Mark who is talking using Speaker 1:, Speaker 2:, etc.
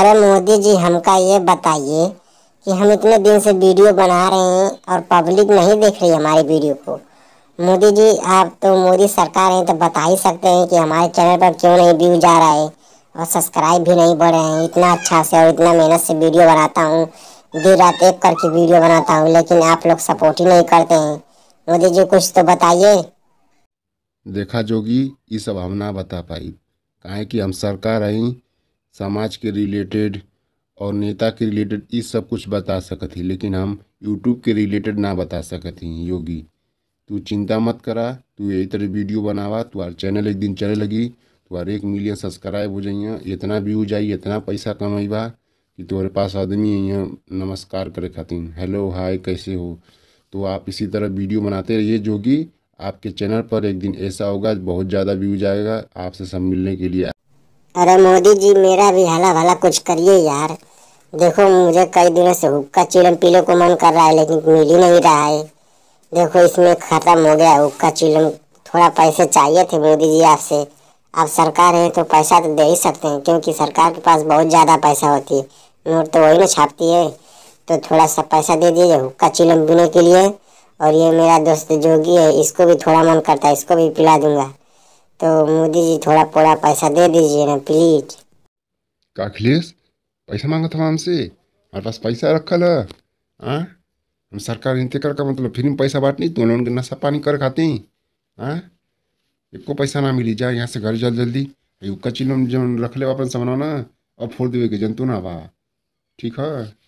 Speaker 1: अरे मोदी जी हमका ये बताइए कि हम इतने दिन से वीडियो बना रहे हैं और पब्लिक नहीं देख रही हमारी वीडियो को मोदी जी आप तो मोदी सरकार हैं तो बता ही सकते हैं कि हमारे चैनल पर क्यों नहीं व्यू जा रहा है और सब्सक्राइब भी नहीं बढ़ रहे हैं इतना अच्छा से और इतना मेहनत से वीडियो बनाता हूँ देर रात एक करके वीडियो बनाता हूँ लेकिन आप लोग सपोर्ट ही नहीं करते हैं मोदी जी कुछ तो बताइए
Speaker 2: देखा जोगी ये सब हम ना बता पाई काहे कि हम सरकार आई समाज के रिलेटेड और नेता के रिलेटेड इस सब कुछ बता सकत ही लेकिन हम यूट्यूब के रिलेटेड ना बता सकत ही योगी तू चिंता मत करा तू यही तरह वीडियो बनावा तुम्हारे चैनल एक दिन चले लगी तुम्हारे एक मिलियन सब्सक्राइब हो जाइए इतना व्यूज आई इतना पैसा कमेबा कि तुम्हारे पास आदमी यहाँ नमस्कार करे खातिन हेलो हाय कैसे हो तो आप इसी तरह वीडियो बनाते रहिए जो कि आपके चैनल पर एक दिन ऐसा होगा बहुत ज़्यादा व्यू जाएगा आपसे सब मिलने के लिए
Speaker 1: अरे मोदी जी मेरा भी हला भला कुछ करिए यार देखो मुझे कई दिनों से हुक्का चिलम पीने को मन कर रहा है लेकिन मिल ही नहीं रहा है देखो इसमें ख़त्म हो गया हुक्का चिलम थोड़ा पैसे चाहिए थे मोदी जी आपसे आप सरकार हैं तो पैसा तो दे ही सकते हैं क्योंकि सरकार के पास बहुत ज़्यादा पैसा होती है नोट तो वही ना छापती है तो थोड़ा सा पैसा दे दीजिए हुक्का चिलम पीने के लिए और ये मेरा दोस्त जोगी है इसको भी थोड़ा मन करता है इसको भी पिला दूंगा तो मोदी जी थोड़ा थोड़ा पैसा दे दीजिए ना प्लीज
Speaker 2: का अखिलेश पैसा मांगा था हमसे हमारे पास पैसा रखल है हाँ? हम सरकार इंतजार का मतलब फिर पैसा बांटनी तो लोन के नशा पानी कर खाते हैं हाँ एको पैसा ना मिली जा यहाँ से घर जल जल्दी कच्ची लोन जो रख ले अपन सामान ना अब फोड़ देवे के जंतु ना बा ठीक है